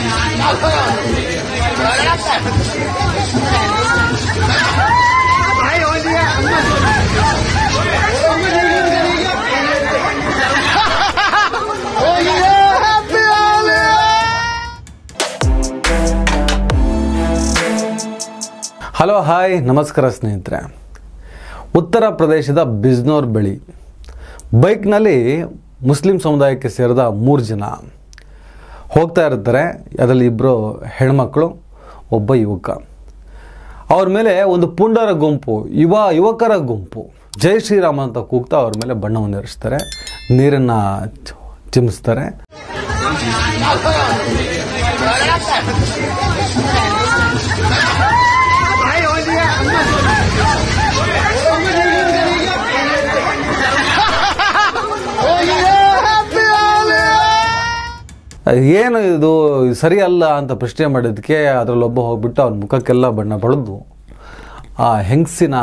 hello hi ನಮಸ್ಕಾರ ಸ್ನೇಹಿತರೆ ಉತ್ತರ ಪ್ರದೇಶದ ಬಿಜ್ನೋರ್ ಬಳಿ ಬೈಕ್ನಲ್ಲಿ ಮುಸ್ಲಿಂ ಸಮುದಾಯಕ್ಕೆ ಸೇರಿದ ಮೂರು ಜನ ಹೋಗ್ತಾ ಇರ್ತಾರೆ ಅದರಲ್ಲಿ ಇಬ್ಬರು ಹೆಣ್ಮಕ್ಕಳು ಒಬ್ಬ ಯುವಕ ಅವ್ರ ಮೇಲೆ ಒಂದು ಪುಂಡರ ಗುಂಪು ಯುವ ಯುವಕರ ಗುಂಪು ಜೈ ಶ್ರೀರಾಮ ಅಂತ ಕೂಗ್ತಾ ಅವ್ರ ಮೇಲೆ ಬಣ್ಣವನ್ನು ಇರಿಸ್ತಾರೆ ನೀರನ್ನು ಚಿಮ್ಮಿಸ್ತಾರೆ ಏನು ಇದು ಸರಿಯಲ್ಲ ಅಂತ ಪ್ರಶ್ನೆ ಮಾಡಿದ್ದಕ್ಕೆ ಅದರಲ್ಲೊಬ್ಬ ಹೋಗ್ಬಿಟ್ಟು ಅವ್ನ ಮುಖಕ್ಕೆಲ್ಲ ಬಣ್ಣ ಬಳಿದು ಆ ಹೆಂಗಸಿನ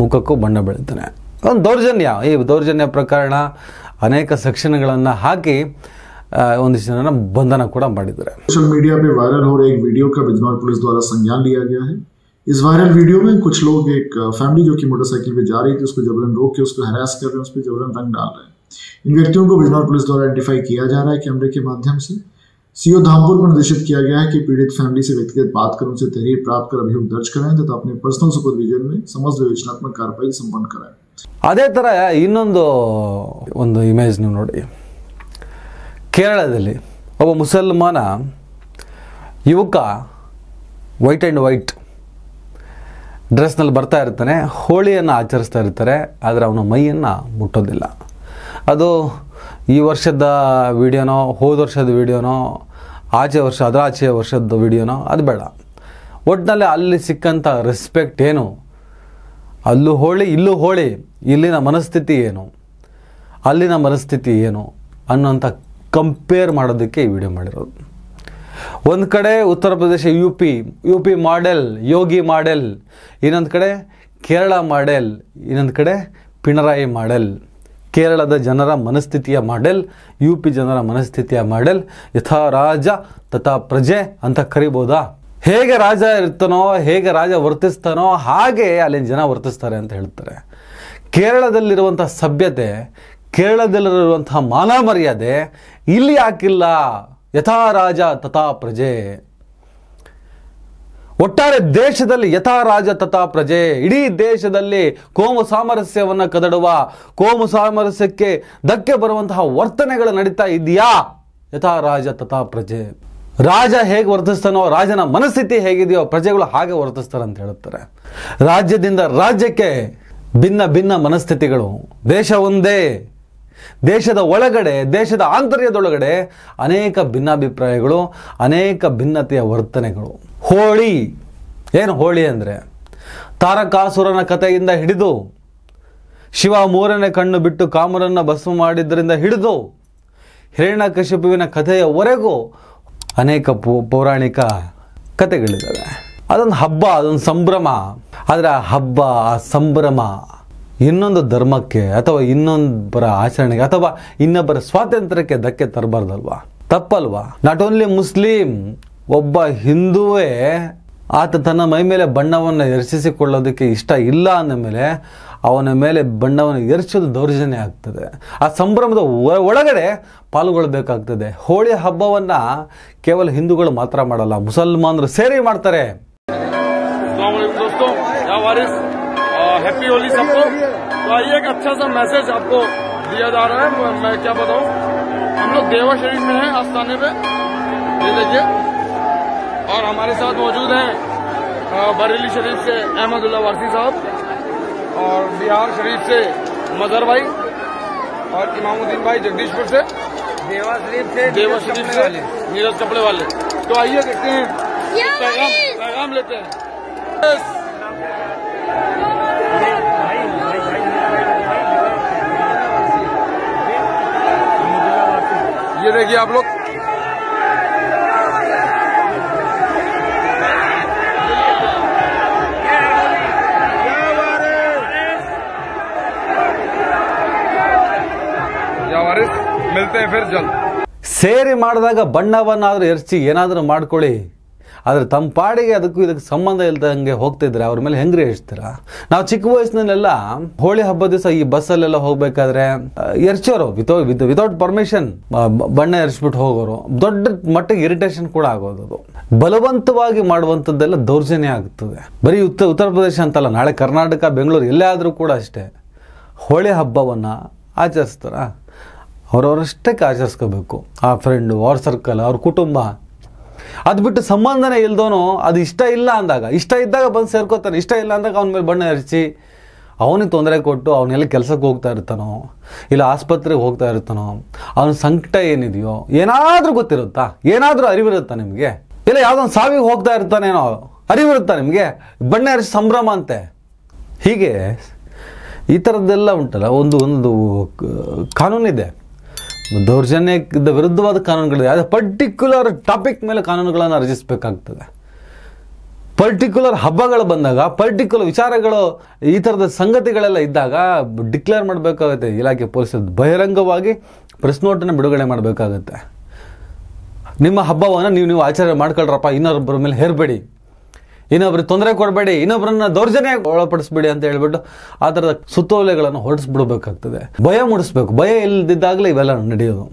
ಮುಖಕ್ಕೂ ಬಣ್ಣ ಬೆಳಿತಾನೆ ಒಂದು ದೌರ್ಜನ್ಯ ಈ ದೌರ್ಜನ್ಯ ಪ್ರಕರಣ ಅನೇಕ ಸೆಕ್ಷನ್ಗಳನ್ನು ಹಾಕಿ ಒಂದಿಷ್ಟು ಜನ ಬಂಧನ ಕೂಡ ಮಾಡಿದ್ದಾರೆ ಸೋಷಲ್ ಮೀಡಿಯಾ ಪೇ ವೈರಲ್ ಹೋ ಏಕ್ ವೀಡಿಯೋ ಕಾ ಬಿಜ್ನೋರ್ ಪುಲಿಸ್ ದ್ವಾರ ಸಂಜ್ಞಾನ್ ಲಿಯಾ ಗಯಾ ಹೈ ಇಸ್ ವೈರಲ್ ವೀಡಿಯೋ ಮೇ ಕುಚ್ ಲೋಗ್ ಏಕ್ ಫ್ಯಾಮಿಲಿ ಜೋ ಕಿ ಮೋಟರ್ಸೈಕಲ್ ಪೇ ಜಾ ರಹಿ ಥೇ ಉಸ್ಕೋ ಜಬರನ್ ರೋಕ್ ಕೇ ಉಸ್ಕೋ ಹರಾಸ್ ಕರ್ ರಹೇ ಉಸ್ ಪೇ ಜಬರನ್ ರಂಗ್ ಡಾಲ್ ರಹೇ इन व्यक्तियों को बिजनौर पुलिस द्वारा आइडेंटिफाई किया जा रहा है कैमरे के माध्यम से सीओ धामपुर को निर्देशित किया गया है कि पीड़ित फैमिली से व्यक्तिगत बात कर उनसे तहरीर प्राप्त कर अभियोग दर्ज कराएं तथा अपने पर्सनल सुपरविजन में समस्त विवेचनात्मक कार्रवाई संपन्न कराएं ಅದೇ ಥರ ಇನ್ನೊಂದು ಒಂದು ಇಮೇಜ್ ನೀವು ನೋಡಿ ಕೇರಳದಲ್ಲಿ ಒಬ್ಬ ಮುಸಲ್ಮಾನ ಯುವಕ ವೈಟ್ ಆ್ಯಂಡ್ ವೈಟ್ ಡ್ರೆಸ್ನಲ್ಲಿ ಬರ್ತಾ ಇರ್ತಾನೆ ಹೋಳಿಯನ್ನು ಆಚರಿಸ್ತಾ ಇರ್ತಾರೆ ಆದರೆ ಅವನ ಮೈಯನ್ನು ಮುಟ್ಟೋದಿಲ್ಲ ಅದು ಈ ವರ್ಷದ ವೀಡಿಯೋನೋ ಹೋದ ವರ್ಷದ ವೀಡಿಯೋನೋ ಆಚೆ ವರ್ಷ ಅದರ ಆಚೆ ವರ್ಷದ ವೀಡಿಯೋನೋ ಅದು ಬೇಡ ಒಟ್ಟಿನಲ್ಲಿ ಅಲ್ಲಿ ಸಿಕ್ಕಂಥ ರೆಸ್ಪೆಕ್ಟ್ ಏನು ಅಲ್ಲೂ ಹೋಳಿ ಇಲ್ಲೂ ಹೋಳಿ ಇಲ್ಲಿನ ಮನಸ್ಥಿತಿ ಏನು ಅಲ್ಲಿನ ಮನಸ್ಥಿತಿ ಏನು ಅನ್ನೋಂಥ ಕಂಪೇರ್ ಮಾಡೋದಕ್ಕೆ ಈ ವಿಡಿಯೋ ಮಾಡಿರೋದು ಒಂದು ಕಡೆ Uttar Pradesh U P U P model Yogi model ಇನ್ನೊಂದು ಕಡೆ ಕೇರಳ ಮಾಡೆಲ್ ಇನ್ನೊಂದು ಕಡೆ ಪಿಣರಾಯಿ ಮಾಡೆಲ್ ಕೇರಳದ ಜನರ ಮನಸ್ಥಿತಿಯ ಮಾಡೆಲ್ ಯು ಪಿ ಜನರ ಮನಸ್ಥಿತಿಯ ಮಾಡೆಲ್ ಯಥಾ ರಾಜ ತಥಾ ಪ್ರಜೆ ಅಂತ ಕರಿಬೋದಾ ಹೇಗೆ ರಾಜ ಇರ್ತಾನೋ ಹೇಗೆ ರಾಜ ವರ್ತಿಸ್ತಾನೋ ಹಾಗೆ ಅಲ್ಲಿನ ಜನ ವರ್ತಿಸ್ತಾರೆ ಅಂತ ಹೇಳ್ತಾರೆ ಕೇರಳದಲ್ಲಿರುವಂಥ ಸಭ್ಯತೆ ಕೇರಳದಲ್ಲಿರುವಂತಹ ಮಾನ ಮರ್ಯಾದೆ ಇಲ್ಲಿ ಯಾಕಿಲ್ಲ ಯಥಾ ರಾಜ ತಥಾ ಪ್ರಜೆ ಒಟ್ಟಾರೆ ದೇಶದಲ್ಲಿ ಯಥಾ ರಾಜ ತಥಾ ಪ್ರಜೆ ಇಡೀ ದೇಶದಲ್ಲಿ ಕೋಮು ಸಾಮರಸ್ಯವನ್ನು ಕದಡುವ ಕೋಮು ಸಾಮರಸ್ಯಕ್ಕೆ ಧಕ್ಕೆ ಬರುವಂತಹ ವರ್ತನೆಗಳು ನಡೀತಾ ಇದೆಯಾ ಯಥಾ ರಾಜ ತಥಾ ಪ್ರಜೆ ರಾಜ ಹೇಗೆ ವರ್ತಿಸ್ತಾನೋ ರಾಜನ ಮನಸ್ಥಿತಿ ಹೇಗಿದೆಯೋ ಪ್ರಜೆಗಳು ಹಾಗೆ ವರ್ತಿಸ್ತಾರೆ ಅಂತ ಹೇಳುತ್ತಾರೆ ರಾಜ್ಯದಿಂದ ರಾಜ್ಯಕ್ಕೆ ಭಿನ್ನ ಭಿನ್ನ ಮನಸ್ಥಿತಿಗಳು ದೇಶ ಒಂದೇ ದೇಶದ ಒಳಗಡೆ ದೇಶದ ಆಂತರ್ಯದೊಳಗಡೆ ಅನೇಕ ಭಿನ್ನಾಭಿಪ್ರಾಯಗಳು ಅನೇಕ ಭಿನ್ನತೆಯ ವರ್ತನೆಗಳು ಹೋಳಿ ಏನು ಹೋಳಿ ಅಂದರೆ ತಾರಕಾಸುರನ ಕಥೆಯಿಂದ ಹಿಡಿದು ಶಿವ ಮೂರನೇ ಕಣ್ಣು ಬಿಟ್ಟು ಕಾಮರನ್ನು ಭಸ್ಮ ಮಾಡಿದ್ದರಿಂದ ಹಿಡಿದು ಹಿರಣ್ಯಕಶಿಪುವಿನ ಕಥೆಯವರೆಗೂ ಅನೇಕ ಪೌರಾಣಿಕ ಕಥೆಗಳಿದ್ದಾವೆ ಅದೊಂದು ಹಬ್ಬ ಅದೊಂದು ಸಂಭ್ರಮ ಆದರೆ ಆ ಹಬ್ಬ ಆ ಸಂಭ್ರಮ ಇನ್ನೊಂದು ಧರ್ಮಕ್ಕೆ ಅಥವಾ ಇನ್ನೊಬ್ಬರ ಆಚರಣೆಗೆ ಅಥವಾ ಇನ್ನೊಬ್ಬರ ಸ್ವಾತಂತ್ರ್ಯಕ್ಕೆ ಧಕ್ಕೆ ತರಬಾರ್ದಲ್ವಾ ತಪ್ಪಲ್ವಾ ನಾಟ್ ಓನ್ಲಿ ಮುಸ್ಲಿಂ ಒಬ್ಬ ಹಿಂದುವೇ ಆತ ತನ್ನ ಮೈ ಮೇಲೆ ಬಣ್ಣವನ್ನು ಎರಚಿಸಿಕೊಳ್ಳೋದಕ್ಕೆ ಇಷ್ಟ ಇಲ್ಲ ಅಂದ ಮೇಲೆ ಅವನ ಮೇಲೆ ಬಣ್ಣವನ್ನು ಎರಚೋದು ದೌರ್ಜನ್ಯ ಆಗ್ತದೆ ಆ ಸಂಭ್ರಮದ ಒಳಗಡೆ ಪಾಲ್ಗೊಳ್ಬೇಕಾಗ್ತದೆ ಹೋಳಿ ಹಬ್ಬವನ್ನು ಕೇವಲ ಹಿಂದೂಗಳು ಮಾತ್ರ ಮಾಡಲ್ಲ ಮುಸಲ್ಮಾನರು ಸೇರಿ ಮಾಡ್ತಾರೆ और हमारे साथ मौजूद हैं बरेली शरीफ से अहमदुल्ला वारसी साहब और बिहार शरीफ से मजहर भाई और इमामुद्दीन भाई जगदीशपुर से देवा शरीफ से देवा शरीफ से नीरज कपड़े वाले तो आइए देखते हैं पैगाम पैगाम लेते हैं ये देखिए आप लोग ಸೇರಿ ಮಾಡಿದಾಗ ಬಣ್ಣವನ್ನಾದರೂ ಎರಚಿ ಏನಾದರೂ ಮಾಡ್ಕೊಳ್ಳಿ ಆದರೆ ತಮ್ಮ ಪಾಡಿಗೆ ಅದಕ್ಕೂ ಇದಕ್ಕೆ ಸಂಬಂಧ ಇಲ್ದಂಗೆ ಹೋಗ್ತಿದ್ರೆ ಅವ್ರ ಮೇಲೆ ಹೆಂಗ್ರಿ ಎಷ್ತೀರಾ ನಾವು ಚಿಕ್ಕ ವಯಸ್ಸಿನಲ್ಲೆಲ್ಲ ಹೋಳಿ ಹಬ್ಬದ ದಿವಸ ಈ ಬಸ್ಸಲ್ಲೆಲ್ಲ ಹೋಗಬೇಕಾದ್ರೆ ಎರ್ಚೋರು ವಿತೌಟ್ ವಿತ್ ವಿತೌಟ್ ಪರ್ಮಿಷನ್ ಬಣ್ಣ ಎರಚ್ಬಿಟ್ಟು ಹೋಗೋರು ದೊಡ್ಡ ಮಟ್ಟಿಗೆ ಇರಿಟೇಷನ್ ಕೂಡ ಆಗೋದು ಬಲವಂತವಾಗಿ ಮಾಡುವಂಥದ್ದೆಲ್ಲ ದೌರ್ಜನ್ಯ ಆಗ್ತದೆ ಬರೀ ಉತ್ತರ ಉತ್ತರ ಪ್ರದೇಶ ಅಂತಲ್ಲ ನಾಳೆ ಕರ್ನಾಟಕ ಬೆಂಗಳೂರು ಎಲ್ಲೇ ಆದರೂ ಕೂಡ ಅಷ್ಟೇ ಹೋಳಿ ಹಬ್ಬವನ್ನು ಆಚರಿಸ್ತಾರ ಅವರವರಷ್ಟಕ್ಕೆ ಆಚರಿಸ್ಕೋಬೇಕು ಆ ಫ್ರೆಂಡು ಅವ್ರ ಸರ್ಕಲ್ ಅವ್ರ ಕುಟುಂಬ ಅದು ಬಿಟ್ಟು ಸಂಬಂಧನೇ ಇಲ್ದೋನು ಅದು ಇಷ್ಟ ಇಲ್ಲ ಅಂದಾಗ ಇಷ್ಟ ಇದ್ದಾಗ ಬಂದು ಸೇರ್ಕೋತಾನೆ ಇಷ್ಟ ಇಲ್ಲ ಅಂದಾಗ ಅವನ ಮೇಲೆ ಬಣ್ಣ ಹರಿಸಿ ಅವನಿಗೆ ತೊಂದರೆ ಕೊಟ್ಟು ಅವನೆಲ್ಲ ಕೆಲಸಕ್ಕೆ ಹೋಗ್ತಾ ಇರ್ತಾನೋ ಇಲ್ಲ ಆಸ್ಪತ್ರೆಗೆ ಹೋಗ್ತಾ ಇರ್ತಾನೋ ಅವನ ಸಂಕಟ ಏನಿದೆಯೋ ಏನಾದರೂ ಗೊತ್ತಿರುತ್ತಾ ಏನಾದರೂ ಅರಿವಿರುತ್ತಾ ನಿಮಗೆ ಇಲ್ಲ ಯಾವುದೊಂದು ಸಾವಿಗೆ ಹೋಗ್ತಾ ಇರ್ತಾನೇನೋ ಅರಿವಿರುತ್ತಾ ನಿಮಗೆ ಬಣ್ಣ ಹರಿಸಿ ಸಂಭ್ರಮ ಅಂತೆ ಹೀಗೆ ಈ ಥರದ್ದೆಲ್ಲ ಉಂಟಲ್ಲ ಒಂದು ಒಂದು ಕಾನೂನಿದೆ ದೌರ್ಜನ್ಯದ ವಿರುದ್ಧವಾದ ಕಾನೂನುಗಳಿದೆ ಅದೇ ಪರ್ಟಿಕ್ಯುಲರ್ ಟಾಪಿಕ್ ಮೇಲೆ ಕಾನೂನುಗಳನ್ನು ರಚಿಸಬೇಕಾಗ್ತದೆ ಪರ್ಟಿಕ್ಯುಲರ್ ಹಬ್ಬಗಳು ಬಂದಾಗ ಪರ್ಟಿಕ್ಯುಲರ್ ವಿಚಾರಗಳು ಈ ಥರದ ಸಂಗತಿಗಳೆಲ್ಲ ಇದ್ದಾಗ ಡಿಕ್ಲೇರ್ ಮಾಡಬೇಕಾಗುತ್ತೆ ಇಲಾಖೆ ಪೊಲೀಸರು ಬಹಿರಂಗವಾಗಿ ಪ್ರೆಸ್ ನೋಟನ್ನು ಬಿಡುಗಡೆ ಮಾಡಬೇಕಾಗುತ್ತೆ ನಿಮ್ಮ ಹಬ್ಬವನ್ನು ನೀವು ನೀವು ಆಚರಣೆ ಮಾಡ್ಕೊಳ್ರಪ್ಪ ಇನ್ನೊಬ್ಬರ ಮೇಲೆ ಹೇರಬೇಡಿ ಇನ್ನೊಬ್ರಿಗೆ ತೊಂದರೆ ಕೊಡಬೇಡಿ ಇನ್ನೊಬ್ಬರನ್ನ ದೌರ್ಜನ್ಯ ಒಳಪಡಿಸ್ಬೇಡಿ ಅಂತ ಹೇಳ್ಬಿಟ್ಟು ಆ ಥರದ ಸುತ್ತೋಲೆಗಳನ್ನು ಹೊರಡಿಸ್ಬಿಡ್ಬೇಕಾಗ್ತದೆ ಭಯ ಮೂಡಿಸ್ಬೇಕು ಭಯ ಇಲ್ಲದಿದ್ದಾಗಲೇ ಇವೆಲ್ಲ ನಡೆಯೋದು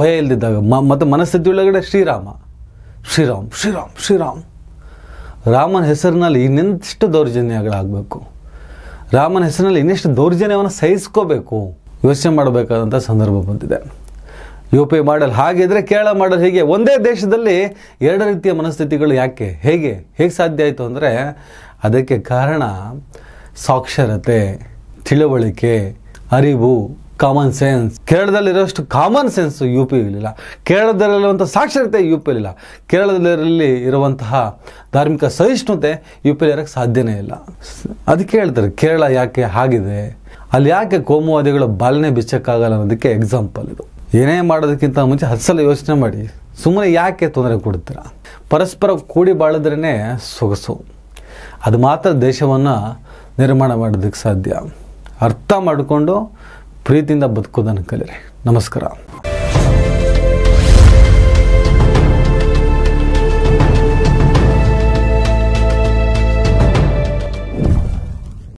ಭಯ ಇಲ್ಲದಿದ್ದಾಗ ಮತ್ತು ಮನಸ್ಥಿತಿ ಒಳಗಡೆ ಶ್ರೀರಾಮ ಶ್ರೀರಾಮ್ ಶ್ರೀರಾಮ್ ಶ್ರೀರಾಮ್ ರಾಮನ ಹೆಸರಿನಲ್ಲಿ ಇನ್ನೆಷ್ಟು ದೌರ್ಜನ್ಯಗಳಾಗಬೇಕು ರಾಮನ ಹೆಸರಿನಲ್ಲಿ ಇನ್ನೆಷ್ಟು ದೌರ್ಜನ್ಯವನ್ನು ಸಹಿಸ್ಕೋಬೇಕು ಯೋಚನೆ ಮಾಡಬೇಕಾದಂಥ ಸಂದರ್ಭ ಬಂದಿದೆ ಯು ಪಿ ಮಾಡಲ್ ಹಾಗಿದ್ರೆ ಕೇರಳ ಮಾಡಲ್ ಹೀಗೆ ಒಂದೇ ದೇಶದಲ್ಲಿ ಎರಡು ರೀತಿಯ ಮನಸ್ಥಿತಿಗಳು ಯಾಕೆ ಹೇಗೆ ಹೇಗೆ ಸಾಧ್ಯ ಆಯಿತು ಅಂದರೆ ಅದಕ್ಕೆ ಕಾರಣ ಸಾಕ್ಷರತೆ ತಿಳುವಳಿಕೆ ಅರಿವು ಕಾಮನ್ ಸೆನ್ಸ್ ಕೇರಳದಲ್ಲಿರೋಷ್ಟು ಕಾಮನ್ ಸೆನ್ಸ್ ಯು ಪಿ ಇರಲಿಲ್ಲ ಕೇರಳದಲ್ಲಿರುವಂಥ ಸಾಕ್ಷರತೆ ಯು ಪಿ ಇರಲಿಲ್ಲ ಕೇರಳದಲ್ಲಿ ಇರುವಂತಹ ಧಾರ್ಮಿಕ ಸಹಿಷ್ಣುತೆ ಯು ಪಿ ಇರೋಕ್ಕೆ ಸಾಧ್ಯನೇ ಇಲ್ಲ ಅದಕ್ಕೆ ಹೇಳ್ತಾರೆ ಕೇರಳ ಯಾಕೆ ಆಗಿದೆ ಅಲ್ಲಿ ಯಾಕೆ ಕೋಮುವಾದಿಗಳು ಬಾಲನೆ ಬಿಚ್ಚಕ್ಕಾಗಲ್ಲ ಅನ್ನೋದಕ್ಕೆ ಎಕ್ಸಾಂಪಲ್ ಇದು ಏನೇ ಮಾಡೋದಕ್ಕಿಂತ ಮುಂಚೆ ಹತ್ತು ಸಲ ಯೋಚನೆ ಮಾಡಿ ಸುಮ್ಮನೆ ಯಾಕೆ ತೊಂದರೆ ಕೊಡ್ತೀರ ಪರಸ್ಪರ ಕೂಡಿ ಬಾಳಿದ್ರೇ ಸೊಗಸು ಅದು ಮಾತ್ರ ದೇಶವನ್ನು ನಿರ್ಮಾಣ ಮಾಡೋದಕ್ಕೆ ಸಾಧ್ಯ ಅರ್ಥ ಮಾಡಿಕೊಂಡು ಪ್ರೀತಿಯಿಂದ ಬದುಕೋದನ್ನು ಕಲಿರಿ ನಮಸ್ಕಾರ